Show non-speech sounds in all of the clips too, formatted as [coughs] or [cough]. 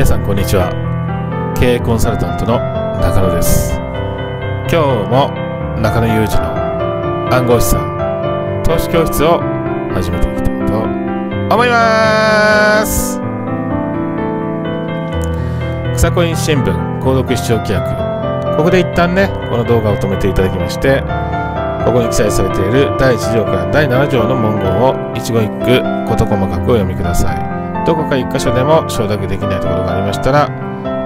皆さんこんにちは経営コンサルタントの中野です今日も中野裕二の暗号資産投資教室を始めていきたいと思います草コイン新聞購読視聴規約ここで一旦ねこの動画を止めていただきましてここに記載されている第1条から第7条の文言を一言一句事細かくお読みくださいどこか1箇所でも承諾できないところがありましたら、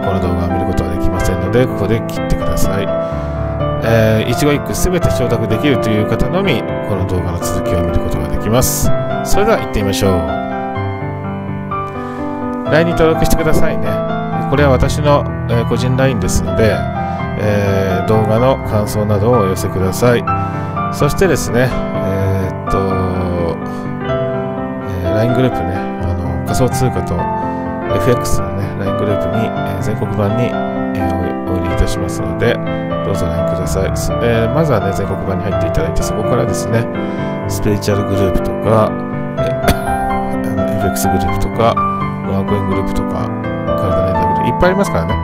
この動画を見ることはできませんので、ここで切ってください。えー、一語一句全て承諾できるという方のみ、この動画の続きを見ることができます。それでは行ってみましょう。LINE に登録してくださいね。これは私の、えー、個人 LINE ですので、えー、動画の感想などをお寄せください。そしてですね、えー、っと、え LINE グループね、仮想通貨と FX の LINE グループに、えー、全国版に、えー、お入りいたしますので、どうぞ LINE ください。えー、まずはね、全国版に入っていただいて、そこからですね、スピリチュアルグループとか、え FX [coughs] グループとか、ワーコイングループとか、体のエタグループ、いっぱいありますからね、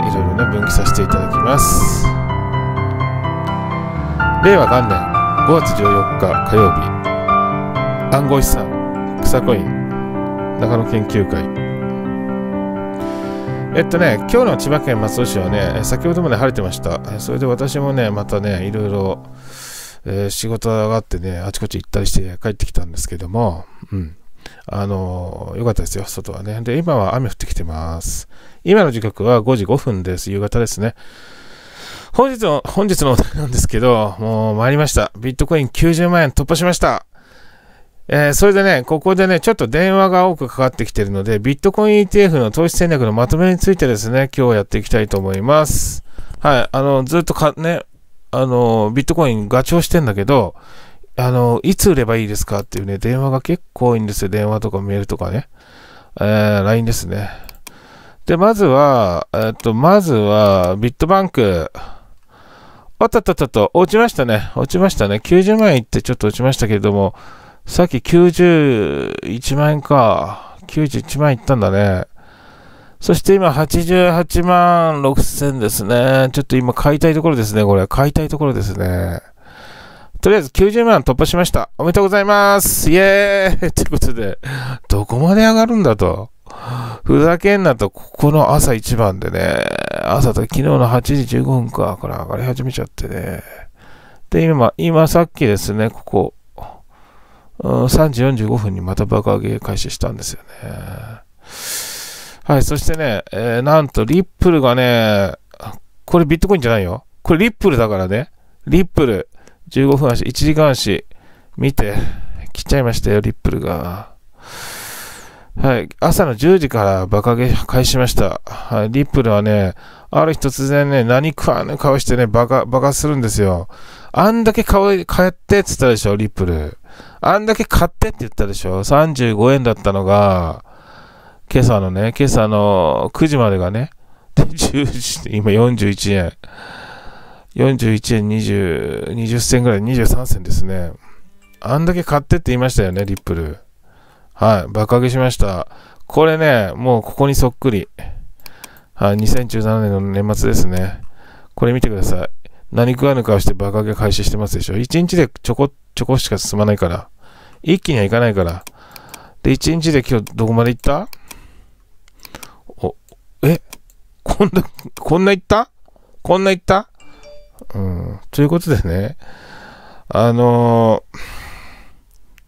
えー、いろいろね、分岐させていただきます。令和元年5月14日火曜日、暗号資産草コイン中野研究会えっとね、今日の千葉県松戸市はね、先ほどまで晴れてました。それで私もね、またね、いろいろ、えー、仕事があってね、あちこち行ったりして帰ってきたんですけども、うん。あのー、よかったですよ、外はね。で、今は雨降ってきてます。今の時刻は5時5分です。夕方ですね。本日の、本日のお題なんですけど、もう参りました。ビットコイン90万円突破しました。えー、それでね、ここでね、ちょっと電話が多くかかってきてるので、ビットコイン ETF の投資戦略のまとめについてですね、今日やっていきたいと思います。はい、あの、ずっとか、ね、あの、ビットコインガチウしてんだけど、あの、いつ売ればいいですかっていうね、電話が結構多いんですよ。電話とかメールとかね。えー、LINE ですね。で、まずは、えっと、まずは、ビットバンク。おっとっとっとっと、落ちましたね。落ちましたね。90万円いってちょっと落ちましたけれども、さっき91万円か。91万いったんだね。そして今88万6000ですね。ちょっと今買いたいところですね、これ。買いたいところですね。とりあえず90万突破しました。おめでとうございます。イエーイ [laughs] ということで、どこまで上がるんだと。ふざけんなと、ここの朝一番でね、朝と昨日の8時15分か、から上がり始めちゃってね。で、今、今さっきですね、ここ、うん、3時45分にまた爆上げ開始したんですよね。はい、そしてね、えー、なんとリップルがね、これビットコインじゃないよ。これリップルだからね。リップル、15分足、1時間足、見て、切っちゃいましたよ、リップルが。はい、朝の10時からバカげ始しました。はい、リップルはね、ある日突然ね、何食わぬ顔してね、バカ、バカするんですよ。あんだけ顔変えてって言ったでしょ、リップル。あんだけ買ってって言ったでしょ。35円だったのが、今朝のね、今朝の9時までがね、10時、今41円。41円 20, 20銭ぐらい、23銭ですね。あんだけ買ってって言いましたよね、リップル。はい、爆上げしました。これね、もうここにそっくり。はい、2017年の年末ですね。これ見てください。何食わぬ顔して爆上げ開始してますでしょ。一日でちょこちょこしか進まないから。一気にはいかないから。で、一日で今日どこまで行ったお、えこんな、こんな行ったこんな行ったうん。ということでね、あのー、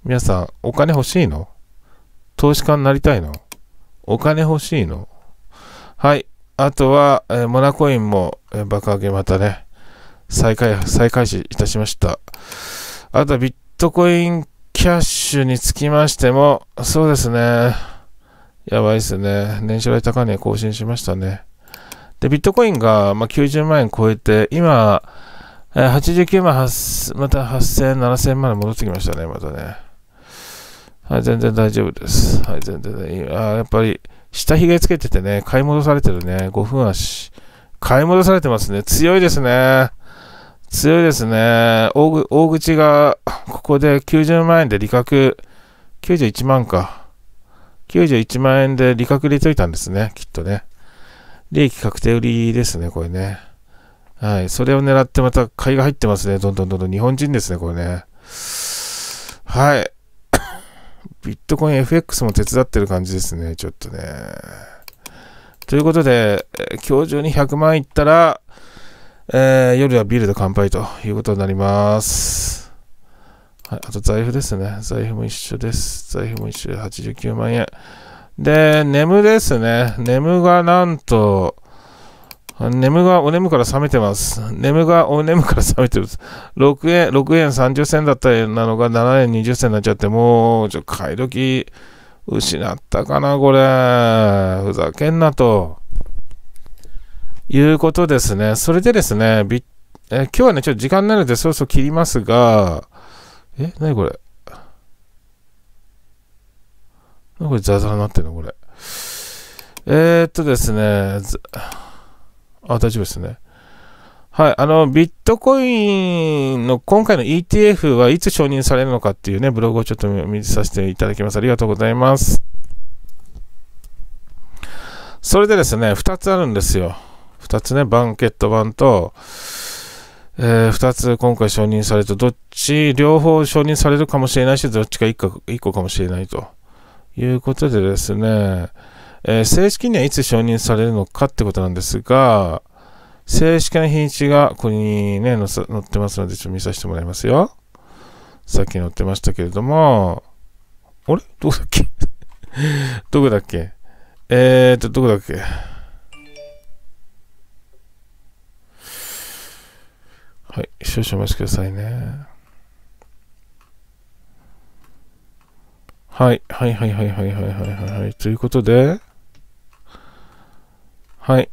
皆さん、お金欲しいの投資家になりたいのお金欲しいのはい。あとは、えー、モナコインも、えー、爆上げまたね。再開、再開始いたしました。あとはビットコインキャッシュにつきましても、そうですね。やばいっすね。年初来高値更新しましたね。で、ビットコインが、ま90万円超えて、今、89万8、また8000、7000まで戻ってきましたね、またね。はい、全然大丈夫です。はい、全然いい。あやっぱり、下髭つけててね、買い戻されてるね。5分足。買い戻されてますね。強いですね。強いですね。大大口が、ここで90万円で利確、91万か。91万円で利確入れといたんですね、きっとね。利益確定売りですね、これね。はい。それを狙ってまた買いが入ってますね。どんどんどんどん。日本人ですね、これね。はい。[coughs] ビットコイン FX も手伝ってる感じですね、ちょっとね。ということで、今日中に100万いったら、えー、夜はビールで乾杯ということになります。はい、あと財布ですね。財布も一緒です。財布も一緒で89万円。で、眠ですね。眠がなんと、眠がお眠から覚めてます。眠がお眠から覚めてる。6円、6円30銭だったなのが7円20銭になっちゃって、もう、ちょ、買い時、失ったかな、これ。ふざけんなと。いうことですね。それでですね、びえ今日はね、ちょっと時間なるのでそろそろ切りますが、え、なにこれなこれザザラになってるのこれ。えー、っとですね、あ、大丈夫ですね。はい、あの、ビットコインの今回の ETF はいつ承認されるのかっていうね、ブログをちょっと見させていただきます。ありがとうございます。それでですね、2つあるんですよ。2つね、バンケット版と、えー、2つ今回承認されると、どっち、両方承認されるかもしれないし、どっちか 1, 個、1個かもしれないということでですね、えー、正式にはいつ承認されるのかってことなんですが、正式な日にちがここにね、載ってますので、ちょっと見させてもらいますよ。さっき載ってましたけれども、あれどこだっけ [laughs] どこだっけえーと、どこだっけはい、少々お待ちくださいね。はい、はいはいはいはいはいはいはい。ということで、はい。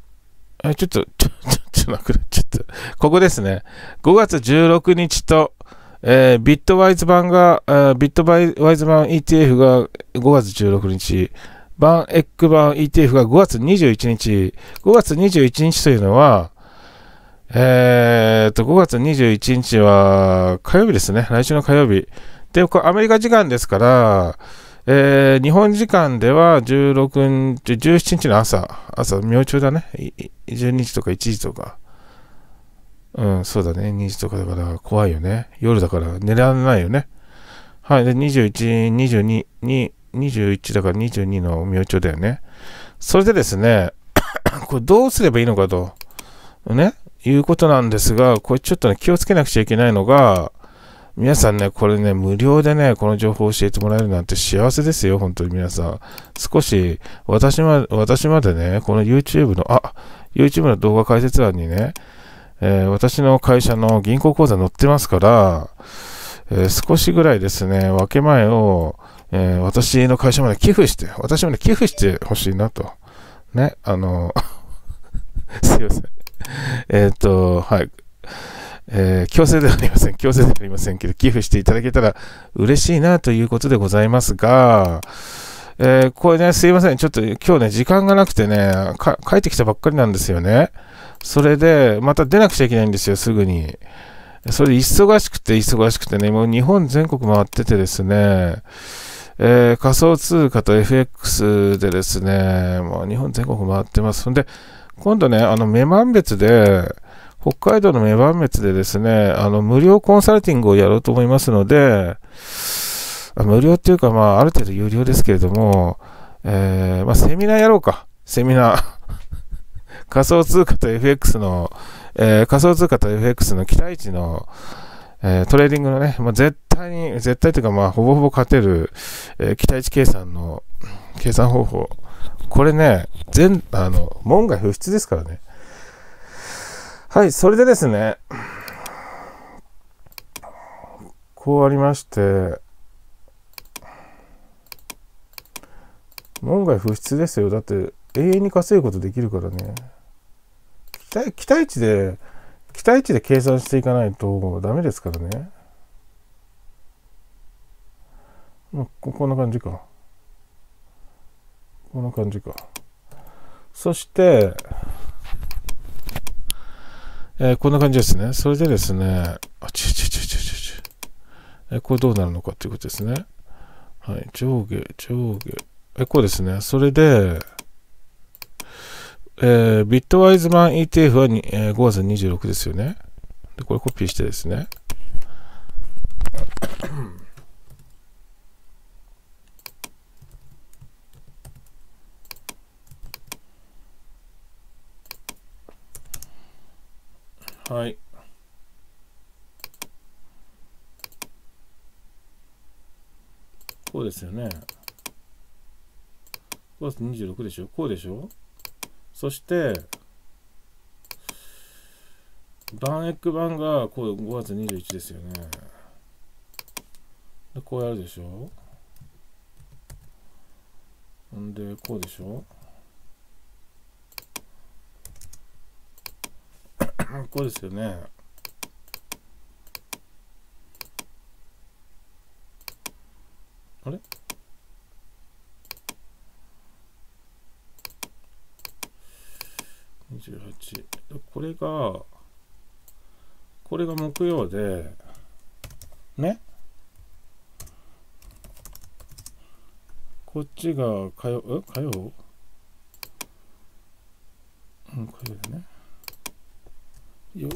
あ、ちょっと、ちょ、ちょ、ちょ、なくなっちゃった。ここですね。5月16日と、えー、ビットワイズ版が、えー、ビットワイズ版 ETF が5月16日、バンエック版 ETF が5月21日、5月21日というのは、えー、っと、5月21日は火曜日ですね。来週の火曜日。で、これアメリカ時間ですから、えー、日本時間では16日、17日の朝、朝、明朝だね。12時とか1時とか。うん、そうだね。2時とかだから怖いよね。夜だから寝られないよね。はい。で、21、22、21だから22の明朝だよね。それでですね、[coughs] これどうすればいいのかと。ね。いうことなんですが、これちょっとね、気をつけなくちゃいけないのが、皆さんね、これね、無料でね、この情報を教えてもらえるなんて幸せですよ、本当に皆さん。少し、私ま、私までね、この YouTube の、あ、YouTube の動画解説欄にね、えー、私の会社の銀行口座載ってますから、えー、少しぐらいですね、分け前を、えー、私の会社まで寄付して、私まで寄付してほしいなと。ね、あの、[laughs] すいません。えっ、ー、と、はい。えー、強制ではありません。強制ではありませんけど、寄付していただけたら嬉しいなということでございますが、えー、これね、すいません。ちょっと今日ね、時間がなくてね、帰ってきたばっかりなんですよね。それで、また出なくちゃいけないんですよ、すぐに。それで忙しくて忙しくてね、もう日本全国回っててですね、えー、仮想通貨と FX でですね、もう日本全国回ってます。んで、今度ね、あの、目満別で、北海道の目満別でですね、あの、無料コンサルティングをやろうと思いますので、無料っていうか、まあ、ある程度有料ですけれども、えー、まあ、セミナーやろうか。セミナー [laughs] 仮想通貨と FX の、えー、仮想通貨と FX の期待値の、えー、トレーディングのね、まあ、絶対に、絶対というか、まあ、ほぼほぼ勝てる、え期待値計算の計算方法。これね、全、あの、門外不出ですからね。はい、それでですね、こうありまして、門外不出ですよ。だって、永遠に稼ぐことできるからね。期待、期待値で、期待値で計算していかないとダメですからね。こんな感じか。こんな感じか。そして、えー、こんな感じですね。それでですね、あちちちちちち、えー、これどうなるのかっていうことですね。はい、上下、上下。えー、こうですね。それで、えー、ビットワイズマン ETF はに、えー、5月26ですよね。で、これコピーしてですね。こうですよね。5月26でしょこうでしょそして、バンエッグ版がこう5月21ですよね。で、こうやるでしょんで、こうでしょ [clears throat] こうですよね。これが、これが木曜で、ねこっちが火曜、え火曜うん、火曜だね。よ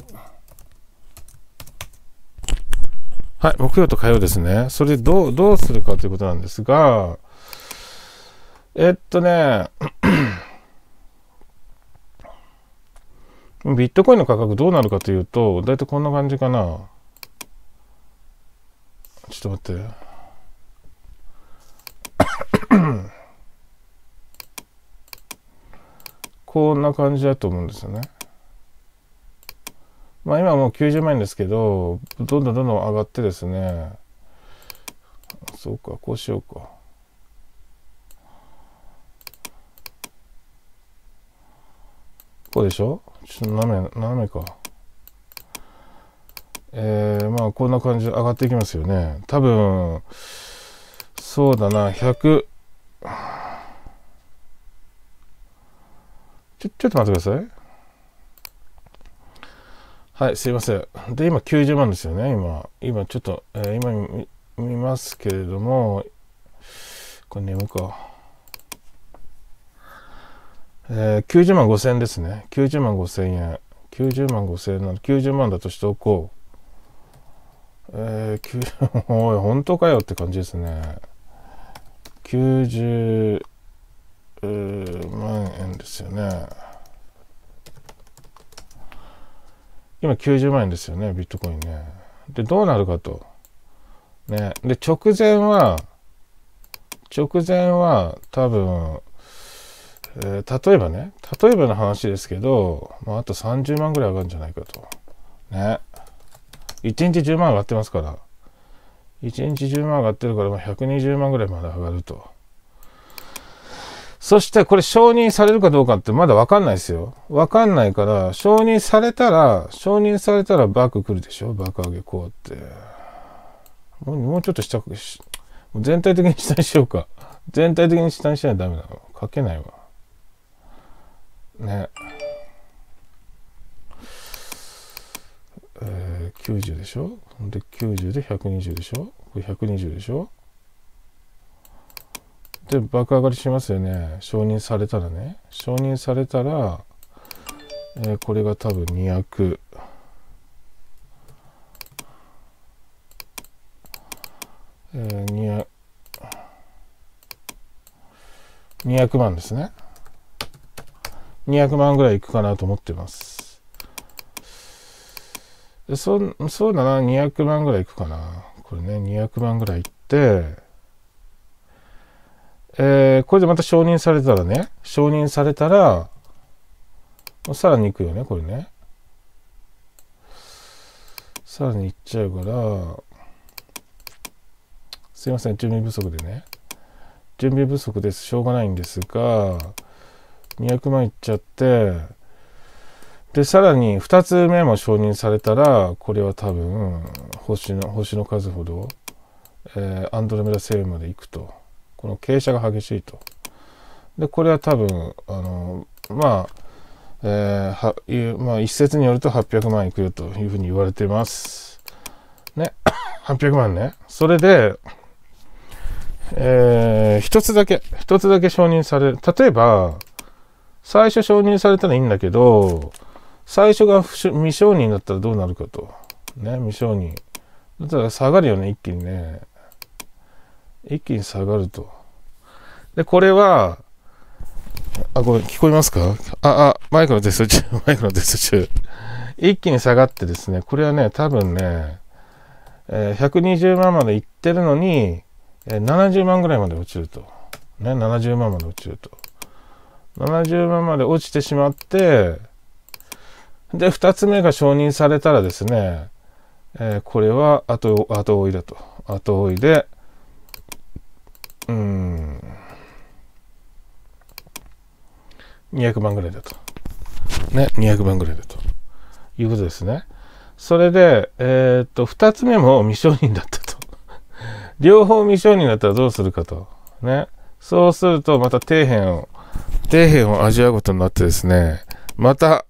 はい、木曜と火曜ですね。それどう、どうするかということなんですが、えっとね、ビットコインの価格どうなるかというと、だいたいこんな感じかな。ちょっと待って。[coughs] こんな感じだと思うんですよね。まあ今もう90万円ですけど、どんどんどんどん上がってですね、そうか、こうしようか。こうでしょちょっと斜め、斜めか。えー、まあこんな感じで上がっていきますよね。多分、そうだな、100、ちょ、ちょっと待ってください。はい、すいません。で、今90万ですよね、今。今ちょっと、えー、今見ますけれども、これ眠か。えー、90万5000円ですね。90万5000円。90万5000円なの。90万だとしておこう。えー、[laughs] おい、本当かよって感じですね。90万円ですよね。今90万円ですよね、ビットコインね。で、どうなるかと。ね。で、直前は、直前は多分、えー、例えばね、例えばの話ですけど、まあ、あと30万ぐらい上がるんじゃないかと。ね。1日10万上がってますから。1日10万上がってるから、まあ、120万ぐらいまで上がると。そしてこれ承認されるかどうかってまだわかんないですよ。わかんないから、承認されたら、承認されたらバック来るでしょバック上げこうって。もうちょっとした、全体的に下にしようか。全体的に下にしないとダメなの。書けないわ。ねえー、90でしょで90で120でしょこれ120でしょで爆上がりしますよね承認されたらね承認されたら、えー、これが多分200えー、200, 200万ですね。200万ぐらいいくかなと思ってます。そそうだな、200万ぐらいいくかな。これね、200万ぐらいいって、えー、これでまた承認されたらね、承認されたら、さらにいくよね、これね。さらにいっちゃうから、すいません、準備不足でね。準備不足です。しょうがないんですが、200万いっちゃってでさらに2つ目も承認されたらこれは多分星の星の数ほど、えー、アンドロメダ星雲まで行くとこの傾斜が激しいとでこれは多分あのまあえー、まあ、一説によると800万いくよというふうに言われています。ね。800 [coughs] 万ね。それで、えー、一つだけ、一つだけ承認される。例えば、最初承認されたらいいんだけど、最初が未承認だったらどうなるかと。ね、未承認。だったら下がるよね、一気にね。一気に下がると。で、これは、あ、これ聞こえますかあ、あ、マイクのテスト中、[laughs] マイクのテスト中。一気に下がってですね、これはね、多分ね、えー、120万までいってるのに、えー、70万ぐらいまで落ちると。ね、70万まで落ちると。70万まで落ちてしまって、で、2つ目が承認されたらですね、えー、これは後、後追いだと。後追いで、うん、200万ぐらいだと。ね、200万ぐらいだと。いうことですね。それで、えー、っと、2つ目も未承認だったと。両方未承認だったらどうするかと。ね。そうすると、また底辺を底辺を味わうことになってですね、また、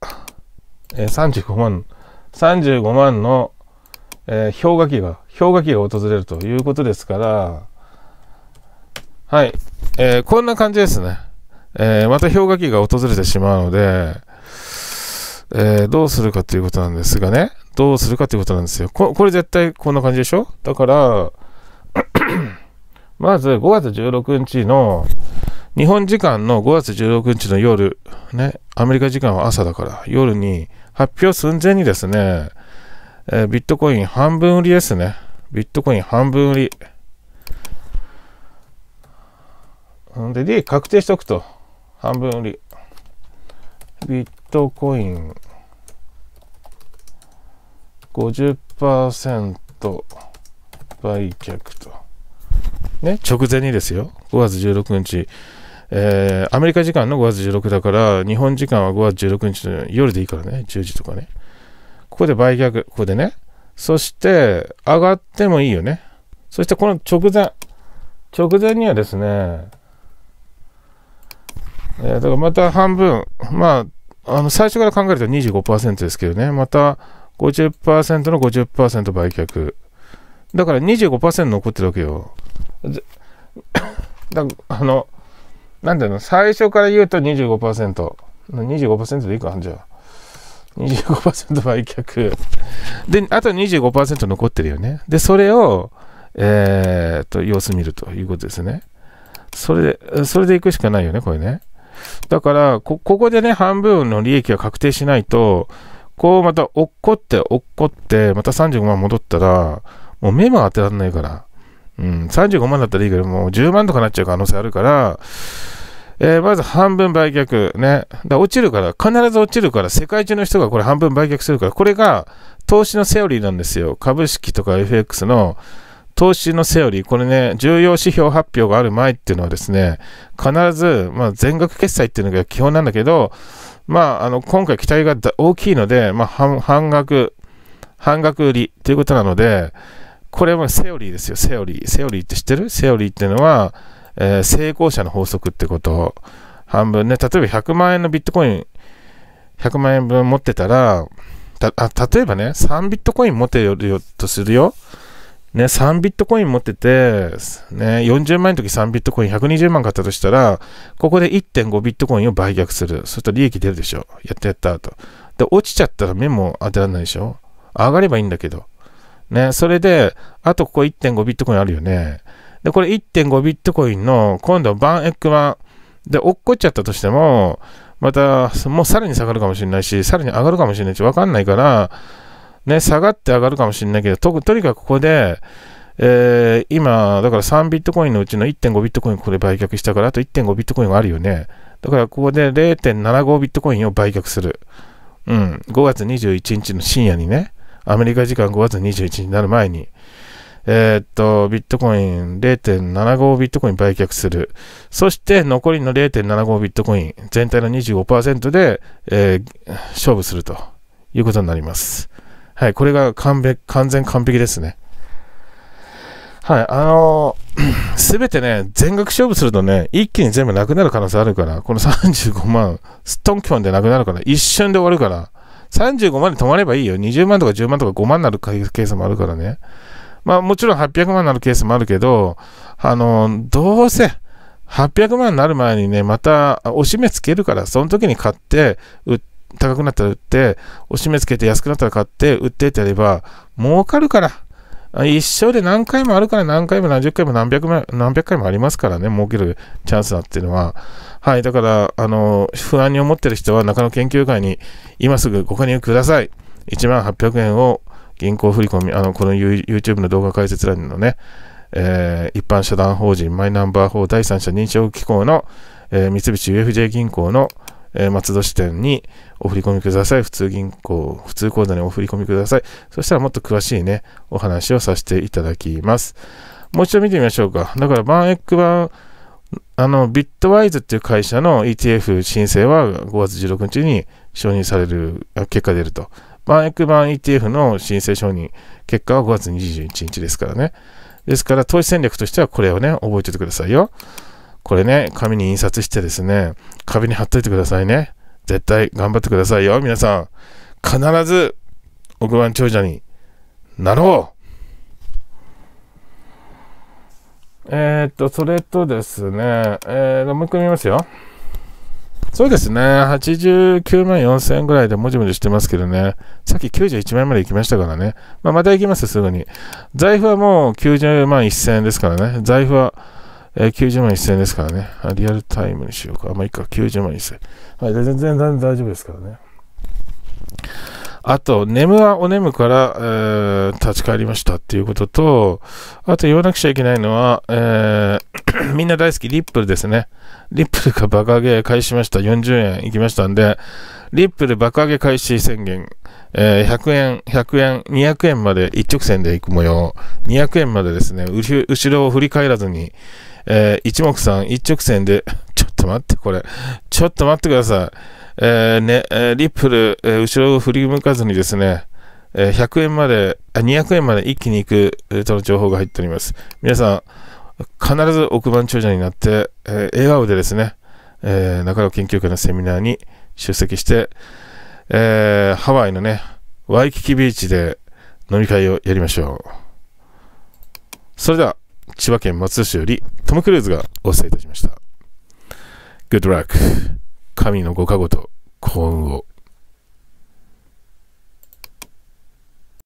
えー、35万、35万の、えー、氷河期が、氷河期が訪れるということですから、はい、えー、こんな感じですね。えー、また氷河期が訪れてしまうので、えー、どうするかということなんですがね、どうするかということなんですよ。ここれ絶対こんな感じでしょだから、[coughs] まず5月16日の、日本時間の5月16日の夜、ね、アメリカ時間は朝だから、夜に発表寸前にですね、えー、ビットコイン半分売りですね。ビットコイン半分売り。で、利益確定しとくと。半分売り。ビットコイン50%売却と。ね、直前にですよ。5月16日。えー、アメリカ時間の5月16だから、日本時間は5月16日の夜でいいからね、10時とかね。ここで売却、ここでね。そして、上がってもいいよね。そしてこの直前、直前にはですね、えー、だからまた半分、まあ、あの最初から考えると25%ですけどね、また50%の50%売却。だから25%残ってるわけよ。[coughs] だあの、なんだろう、最初から言うと25%。25%でいいか、じゃあ。25%売却。で、あと25%残ってるよね。で、それを、えー、っと、様子見るということですね。それで、それでいくしかないよね、これね。だからこ、ここでね、半分の利益が確定しないと、こうまた落っこって落っこって、また35万戻ったら、もう目も当てられないから。うん、35万だったらいいけど、もう10万とかなっちゃう可能性あるから、えー、まず半分売却ね。だ落ちるから、必ず落ちるから、世界中の人がこれ半分売却するから、これが投資のセオリーなんですよ。株式とか FX の投資のセオリー。これね、重要指標発表がある前っていうのはですね、必ず、まあ、全額決済っていうのが基本なんだけど、まあ、あの、今回期待が大きいので、まあ、半額、半額売りということなので、これはセオリーですよ、セオリー。セオリーって知ってるセオリーっていうのは、えー、成功者の法則ってこと半分ね、例えば100万円のビットコイン、100万円分持ってたら、たあ例えばね、3ビットコイン持ってるよとするよ。ね、3ビットコイン持ってて、ね、40万円の時3ビットコイン120万買ったとしたら、ここで1.5ビットコインを売却する。そうすると利益出るでしょ。やってやったと。で、落ちちゃったら目も当てられないでしょ。上がればいいんだけど。ね、それで、あとここ1.5ビットコインあるよね。で、これ1.5ビットコインの、今度バンエックン。で落っこっちゃったとしても、また、もうさらに下がるかもしれないし、さらに上がるかもしれないし、わかんないから、ね、下がって上がるかもしれないけど、ととにかくここで、えー、今、だから3ビットコインのうちの1.5ビットコインこれ売却したから、あと1.5ビットコインがあるよね。だからここで0.75ビットコインを売却する。うん、5月21日の深夜にね。アメリカ時間5月21日になる前に、えー、っと、ビットコイン0.75ビットコイン売却する。そして残りの0.75ビットコイン、全体の25%で、えー、勝負するということになります。はい、これが完璧完全完璧ですね。はい、あの [clears throat] す、べてね、全額勝負するとね、一気に全部なくなる可能性あるから、この35万、ストンキョンでなくなるから、一瞬で終わるから、35万で止まればいいよ。20万とか10万とか5万になるケースもあるからね。まあもちろん800万になるケースもあるけど、あの、どうせ800万になる前にね、またおしめつけるから、その時に買って、高くなったら売って、おしめつけて安くなったら買って、売ってってやれば、儲かるから。一生で何回もあるから何回も何十回も何百何百回もありますからね、儲けるチャンスだっていうのは。はい、だから、あの、不安に思ってる人は中野研究会に今すぐご加入ください。1万800円を銀行振込、あの、この YouTube の動画解説欄のね、えー、一般社団法人マイナンバー法第三者認証機構の、えー、三菱 UFJ 銀行のえー、松戸支店にお振り込みください。普通銀行、普通口座にお振り込みください。そしたらもっと詳しいね、お話をさせていただきます。もう一度見てみましょうか。だから、バンエック版、あの、ビットワイズっていう会社の ETF 申請は5月16日に承認される、結果出ると。バンエック版 ETF の申請承認、結果は5月21日ですからね。ですから、投資戦略としてはこれをね、覚えておいてくださいよ。これね、紙に印刷してですね、壁に貼っといてくださいね。絶対頑張ってくださいよ、皆さん。必ず、億万長者になろうえー、っと、それとですね、えー、もう一回見ますよ。そうですね、89万4000円ぐらいでもじもじしてますけどね、さっき91万円まで行きましたからね、まあ、また行きます、すぐに。財布はもう90万1000円ですからね、財布はえー、90万1000円ですからね。リアルタイムにしようか。あまあ、いいか、90万1000円。全然大丈夫ですからね。あと、眠はお眠から、えー、立ち返りましたっていうことと、あと言わなくちゃいけないのは、えー、[coughs] みんな大好き、リップルですね。リップルが爆上げ開始しました。40円いきましたんで、リップル爆上げ開始宣言。えー、100円、100円、200円まで一直線で行く模様。200円までですね、後ろを振り返らずに、えー、一目散、一直線で、[laughs] ちょっと待って、これ、ちょっと待ってください。えー、ね、えリップル、え後ろを振り向かずにですね、え100円まで、あ、200円まで一気に行く、えとの情報が入っております。皆さん、必ず億万長者になって、え笑顔でですね、えー、中野研究会のセミナーに出席して、えー、ハワイのね、ワイキキビーチで飲み会をやりましょう。それでは。千葉県松戸市よりトム・クルーズがお伝えいたしました。Good luck! 神のご加護と幸運を。